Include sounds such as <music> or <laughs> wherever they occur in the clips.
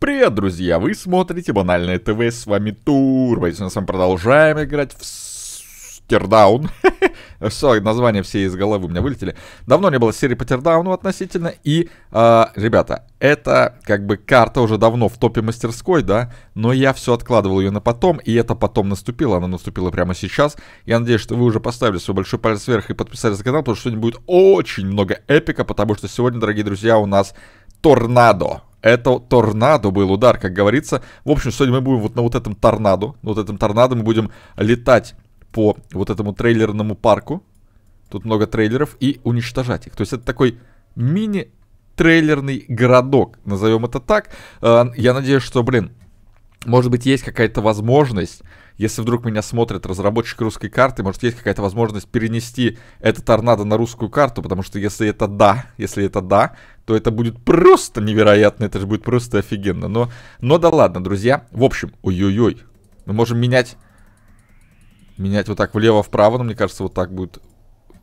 Привет, друзья! Вы смотрите Банальное ТВ, с вами Турбайс. Мы с вами продолжаем играть в Тирдаун. <laughs> Все, названия все из головы у меня вылетели. Давно не было серии по Тирдауну относительно. И, э, ребята, это как бы карта уже давно в топе мастерской, да? Но я все откладывал ее на потом, и это потом наступило. Она наступила прямо сейчас. Я надеюсь, что вы уже поставили свой большой палец вверх и подписались на канал, потому что сегодня будет очень много эпика, потому что сегодня, дорогие друзья, у нас торнадо. Это торнадо был удар, как говорится. В общем, сегодня мы будем вот на вот этом торнадо. Вот этом торнадо мы будем летать по вот этому трейлерному парку. Тут много трейлеров. И уничтожать их. То есть это такой мини-трейлерный городок. Назовем это так. Э, я надеюсь, что, блин, может быть, есть какая-то возможность если вдруг меня смотрят разработчики русской карты, может есть какая-то возможность перенести этот торнадо на русскую карту, потому что если это да, если это да, то это будет просто невероятно, это же будет просто офигенно. Но, но да ладно, друзья. В общем, ой-ой-ой, мы можем менять, менять вот так влево-вправо, но мне кажется, вот так будет,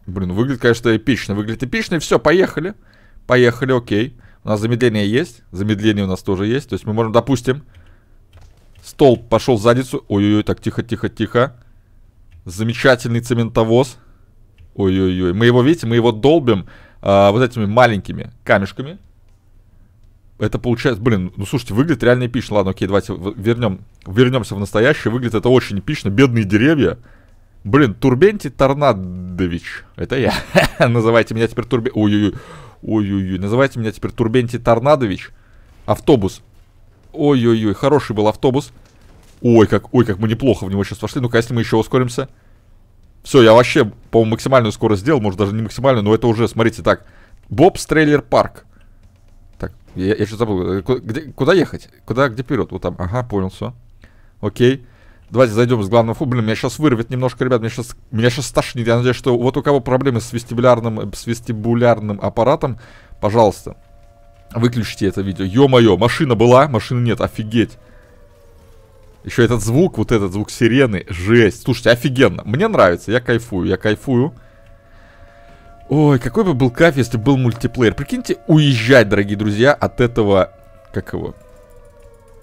блин, ну выглядит, конечно, эпично, выглядит эпично, и все, поехали, поехали, окей. У нас замедление есть, замедление у нас тоже есть, то есть мы можем, допустим, Столб пошел в задницу. Ой-ой-ой, так, тихо-тихо-тихо. Замечательный цементовоз. Ой-ой-ой. Мы его, видите, мы его долбим а, вот этими маленькими камешками. Это получается... Блин, ну слушайте, выглядит реально эпично. Ладно, окей, давайте вернем, вернемся в настоящее. Выглядит это очень эпично. Бедные деревья. Блин, Турбенти Торнадович. Это я. <laughs> Называйте меня теперь турбенти, Ой-ой-ой. Ой-ой-ой. Называйте меня теперь Турбенти Торнадович. Автобус. Ой-ой-ой, хороший был автобус. Ой, как, ой, как мы неплохо в него сейчас вошли. Ну-ка, если мы еще ускоримся. Все, я вообще, по-моему, максимальную скорость сделал. Может, даже не максимальную, но это уже, смотрите, так. Бобс Трейлер Парк. Так, я, я что забыл. Э, куда, где, куда ехать? Куда, где вперед? Вот там. Ага, понял, все. Окей. Давайте зайдем с главного фута. Блин, меня сейчас вырвет немножко, ребят. Меня сейчас, меня сейчас стошнит. Я надеюсь, что вот у кого проблемы с вестибулярным, э, с вестибулярным аппаратом, пожалуйста. Выключите это видео. Ё-моё, машина была, машины нет, офигеть. Еще этот звук, вот этот звук сирены, жесть. Слушайте, офигенно. Мне нравится, я кайфую, я кайфую. Ой, какой бы был кайф, если бы был мультиплеер. Прикиньте, уезжать, дорогие друзья, от этого... Как его?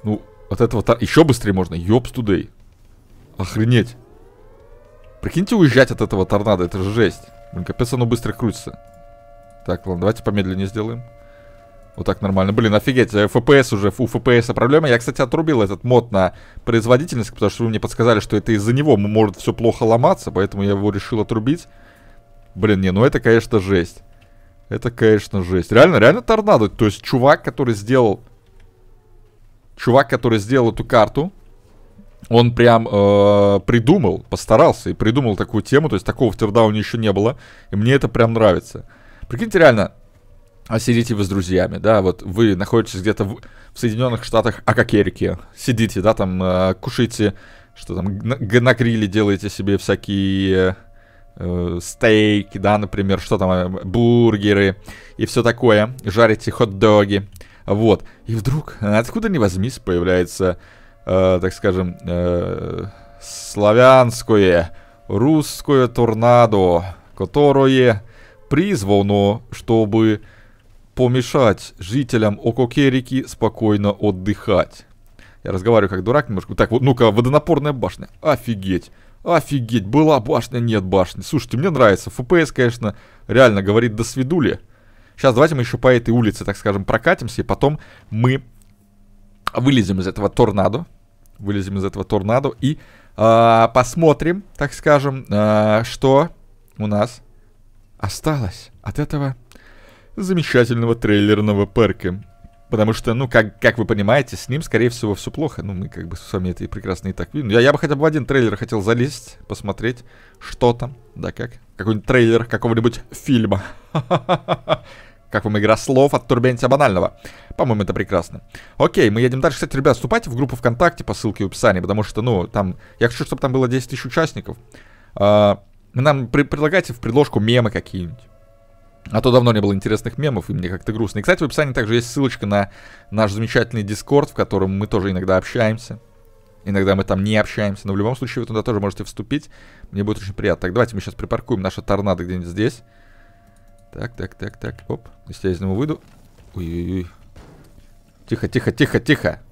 Ну, от этого... Еще быстрее можно. Ёпс тудей. Охренеть. Прикиньте, уезжать от этого торнадо. Это же жесть. Блин, капец, оно быстро крутится. Так, ладно, давайте помедленнее сделаем. Вот так нормально. Блин, офигеть, э, FPS уже, у FPS проблема. Я, кстати, отрубил этот мод на производительность, потому что вы мне подсказали, что это из-за него может все плохо ломаться, поэтому я его решил отрубить. Блин, не, ну это, конечно, жесть. Это, конечно, жесть. Реально, реально торнадо. То есть чувак, который сделал... Чувак, который сделал эту карту, он прям э, придумал, постарался и придумал такую тему. То есть такого в Тирдауне еще не было. И мне это прям нравится. Прикиньте, реально, а сидите вы с друзьями, да, вот вы находитесь где-то в, в Соединенных Штатах Акакерике, сидите, да, там э, кушаете, что там, на, на гриле делаете себе всякие э, стейки, да, например, что там, э, бургеры и все такое, жарите хот-доги, вот, и вдруг, откуда ни возьмись, появляется, э, так скажем, э, славянское, русское торнадо, которое призвано, чтобы помешать жителям Ококерики спокойно отдыхать. Я разговариваю как дурак немножко. Так, вот, ну-ка, водонапорная башня. Офигеть. Офигеть, была башня, нет башни. Слушайте, мне нравится. ФПС, конечно, реально говорит до свидули. Сейчас давайте мы еще по этой улице, так скажем, прокатимся. И потом мы вылезем из этого торнадо. Вылезем из этого торнадо и э, посмотрим, так скажем, э, что у нас осталось от этого замечательного трейлерного парка. Потому что, ну, как, как вы понимаете, с ним, скорее всего, все плохо. Ну, мы как бы с вами это и прекрасно и так видим. Я, я бы хотя бы в один трейлер хотел залезть, посмотреть, что там, да как. Какой-нибудь трейлер какого-нибудь фильма. <laughs> Как вам игра слов от Турбентия Банального? По-моему, это прекрасно. Окей, мы едем дальше. Кстати, ребят, вступайте в группу ВКонтакте по ссылке в описании, потому что, ну, там... Я хочу, чтобы там было 10 тысяч участников. А, нам предлагайте в предложку мемы какие-нибудь. А то давно не было интересных мемов, и мне как-то грустно. И, кстати, в описании также есть ссылочка на наш замечательный Дискорд, в котором мы тоже иногда общаемся. Иногда мы там не общаемся, но в любом случае вы туда тоже можете вступить. Мне будет очень приятно. Так, давайте мы сейчас припаркуем наше торнадо где-нибудь здесь. Так, так, так, так. Оп, естественно, выйду. Ой-ой-ой. Тихо, тихо, тихо, тихо.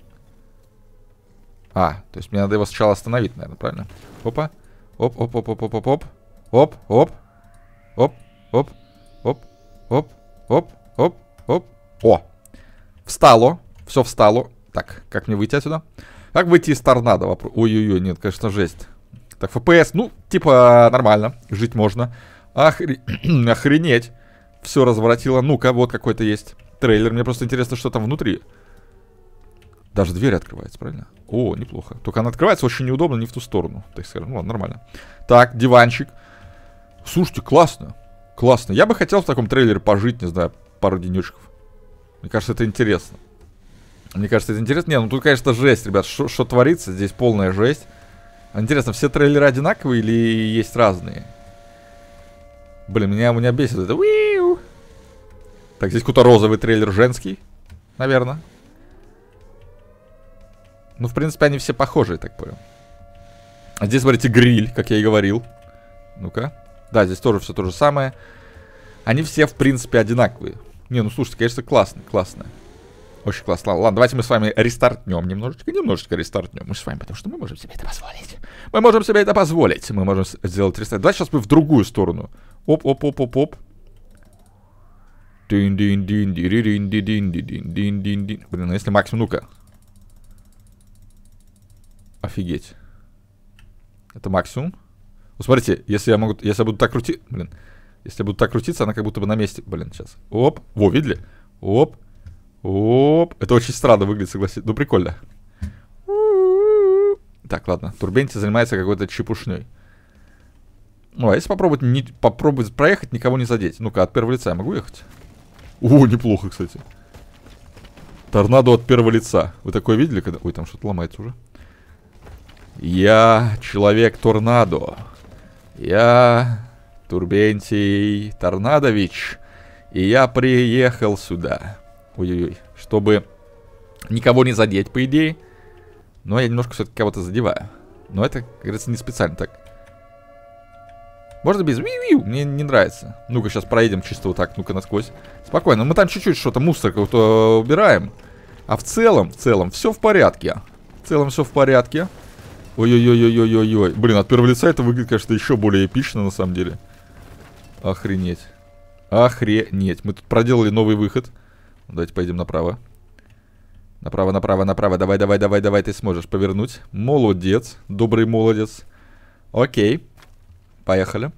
А, то есть мне надо его сначала остановить, наверное, правильно? Опа. Оп, оп, оп, оп, оп, оп, оп. Оп, оп. Оп, оп оп, оп, оп, оп. О! Встало. Все встало. Так, как мне выйти отсюда? Как выйти из торнадо? Вопрос. Ой-ой-ой, нет, конечно, жесть. Так, FPS, ну, типа, нормально. Жить можно. Охре... <clears throat> Охренеть. Все разворотило. Ну-ка, вот какой-то есть трейлер. Мне просто интересно, что там внутри. Даже дверь открывается, правильно? О, неплохо. Только она открывается очень неудобно, не в ту сторону, так скажем. Ну, ладно, нормально. Так, диванчик. Слушайте, классно. Классно. Я бы хотел в таком трейлере пожить, не знаю, пару денечков. Мне кажется, это интересно. Мне кажется, это интересно. Не, ну тут, конечно, жесть, ребят. Что творится? Здесь полная жесть. Интересно, все трейлеры одинаковые или есть разные? Блин, меня, меня бесит это. Уиу! Так, здесь какой-то розовый трейлер женский. Наверное. Ну, в принципе, они все похожие, так понял. А здесь, смотрите, гриль, как я и говорил. Ну-ка. Да, здесь тоже все то же самое. Они все, в принципе, одинаковые. Не, ну слушайте, конечно, классно, классно. Очень классно. Ладно, давайте мы с вами рестартнем немножечко, немножечко рестартнем. Мы с вами, потому что мы можем себе это позволить. Мы можем себе это позволить. Мы можем сделать рестарт. Давайте сейчас мы в другую сторону. Оп-оп-оп-оп-оп. Блин, ну если максимум, ну-ка. Офигеть. Это максимум. Вот смотрите, если я могу, если я буду так крутить, блин, если я буду так крутиться, она как будто бы на месте, блин, сейчас. Оп, во, видели? Оп, оп. Это очень странно выглядит, согласитесь. Ну, прикольно. Так, ладно, Турбенти занимается какой-то чепушной. Ну, а если попробовать, не, попробовать проехать, никого не задеть? Ну-ка, от первого лица я могу ехать? О, неплохо, кстати. Торнадо от первого лица. Вы такое видели, когда... Ой, там что-то ломается уже. Я человек-торнадо. Я Турбентий Торнадович, и я приехал сюда. Ой-ой-ой, чтобы никого не задеть, по идее. Но я немножко все-таки кого-то задеваю. Но это, как говорится, не специально так. Можно без виу-виу, мне не нравится. Ну-ка, сейчас проедем чисто вот так, ну-ка, насквозь. Спокойно, мы там чуть-чуть что-то мусор какого-то э, убираем. А в целом, в целом, все в порядке. В целом все в порядке. Ой-ой-ой-ой-ой-ой. Блин, от первого лица это выглядит, конечно, еще более эпично, на самом деле. Охренеть. Охренеть. Мы тут проделали новый выход. Давайте пойдем направо. Направо, направо, направо. Давай, давай, давай, давай, ты сможешь повернуть. Молодец. Добрый молодец. Окей. Поехали.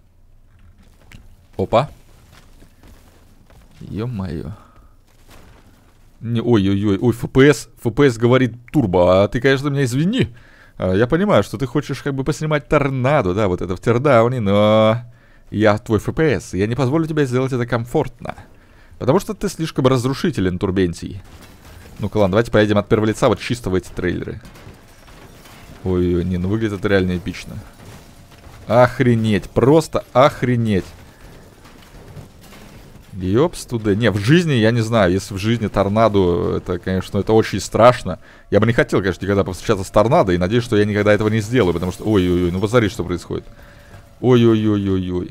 Опа. Ё-моё. Не, ой-ой-ой, ой, ФПС, ФПС говорит турбо, а ты, конечно, меня извини. А, я понимаю, что ты хочешь как бы поснимать торнадо, да, вот это в тирдауне, но... Я твой FPS, я не позволю тебе сделать это комфортно. Потому что ты слишком разрушителен, Турбентий. Ну-ка, ладно, давайте поедем от первого лица вот чисто в эти трейлеры. Ой-ой, не, ну выглядит это реально эпично. Охренеть, просто охренеть. Ёпс туда. Не, в жизни, я не знаю, если в жизни торнадо, это, конечно, это очень страшно. Я бы не хотел, конечно, никогда повстречаться с торнадо, и надеюсь, что я никогда этого не сделаю, потому что... Ой-ой-ой, ну посмотри, что происходит. Ой-ой-ой-ой-ой.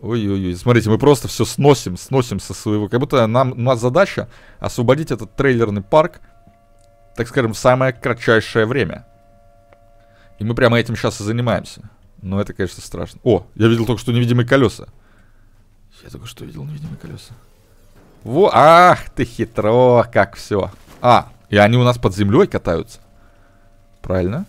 Ой-ой-ой, смотрите, мы просто все сносим, сносим со своего... Как будто нам, у нас задача освободить этот трейлерный парк, так скажем, в самое кратчайшее время. И мы прямо этим сейчас и занимаемся. Но это, конечно, страшно. О, я видел только что невидимые колеса. Я только что видел невидимые колеса. Во, ах ты хитро, как все. А, и они у нас под землей катаются. Правильно.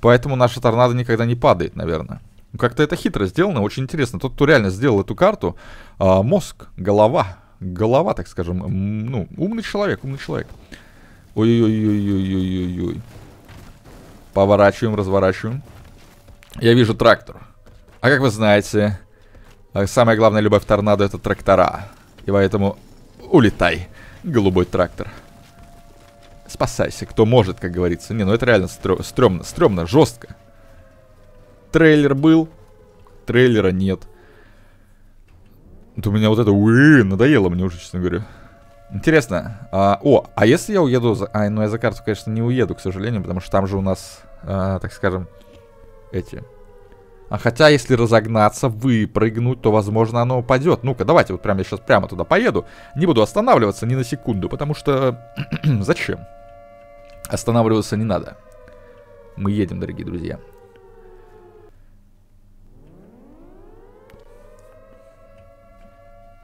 Поэтому наша торнадо никогда не падает, наверное. Ну, как-то это хитро сделано, очень интересно. Тот, кто реально сделал эту карту, э, мозг, голова, голова, так скажем, ну, умный человек, умный человек. Ой-ой-ой-ой-ой-ой-ой. Поворачиваем, разворачиваем. Я вижу трактор. А как вы знаете, а самая главная любовь торнадо это трактора. И поэтому улетай, голубой трактор. Спасайся, кто может, как говорится. Не, ну это реально стрёмно, стрёмно, жестко. Трейлер был, трейлера нет. Вот у меня вот это уи, надоело мне уже, честно говоря. Интересно. А, о, а если я уеду за... А, ну я за карту, конечно, не уеду, к сожалению, потому что там же у нас, а, так скажем, эти а хотя, если разогнаться, выпрыгнуть, то, возможно, оно упадет. Ну-ка, давайте вот прямо я сейчас прямо туда поеду. Не буду останавливаться ни на секунду, потому что... <clears throat> Зачем? Останавливаться не надо. Мы едем, дорогие друзья.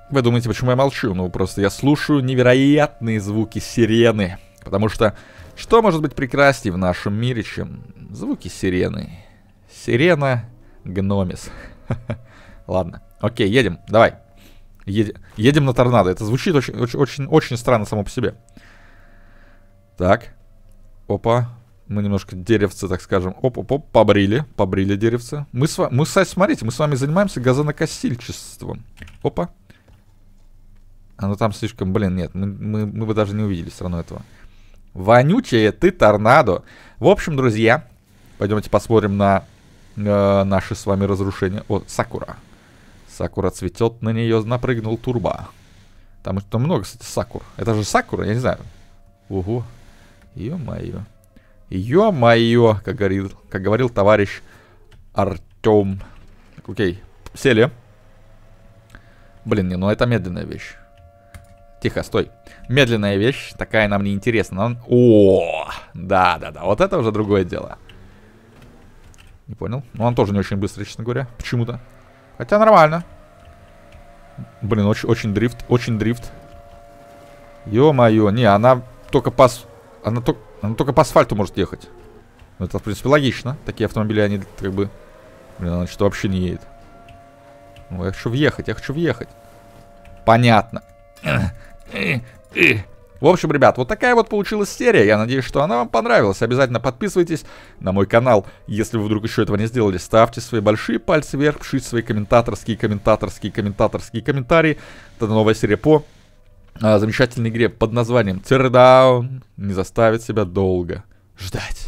Вы думаете, почему я молчу? Ну, просто я слушаю невероятные звуки сирены. Потому что что может быть прекрасней в нашем мире, чем звуки сирены? Сирена Гномис. <laughs> Ладно. Окей, едем. Давай. Едем, едем на торнадо. Это звучит очень, очень, очень, очень странно само по себе. Так. Опа. Мы немножко деревцы, так скажем. Оп-оп-оп, побрили. Побрили деревцы. Мы с вами, мы, смотрите, мы с вами занимаемся газонокосильчеством. Опа. Оно там слишком, блин, нет, мы, мы, мы бы даже не увидели все равно этого. Вонючая ты торнадо. В общем, друзья, пойдемте посмотрим на э, наши с вами разрушения. О, Сакура. Сакура цветет, на нее напрыгнул турба. Там, там много, кстати, Сакур. Это же Сакура, я не знаю. Угу. Ё-моё. Ё-моё, как говорил, как говорил товарищ Артём. Окей, сели. Блин, не, ну это медленная вещь. Тихо, стой. Медленная вещь, такая нам не интересна. О, да-да-да, вот это уже другое дело. Не понял. ну он тоже не очень быстрая, честно говоря. Почему-то. Хотя нормально. Блин, очень, очень дрифт. Очень дрифт. Ё-моё. Не, она только по... Она, только, она только по асфальту может ехать. Ну, это, в принципе, логично. Такие автомобили, они как бы... Блин, она что вообще не едет. Ну, я хочу въехать, я хочу въехать. Понятно. В общем, ребят, вот такая вот получилась серия. Я надеюсь, что она вам понравилась. Обязательно подписывайтесь на мой канал. Если вы вдруг еще этого не сделали, ставьте свои большие пальцы вверх, пишите свои комментаторские, комментаторские, комментаторские комментарии. Это новая серия по а, замечательной игре под названием Teardown. Не заставит себя долго ждать.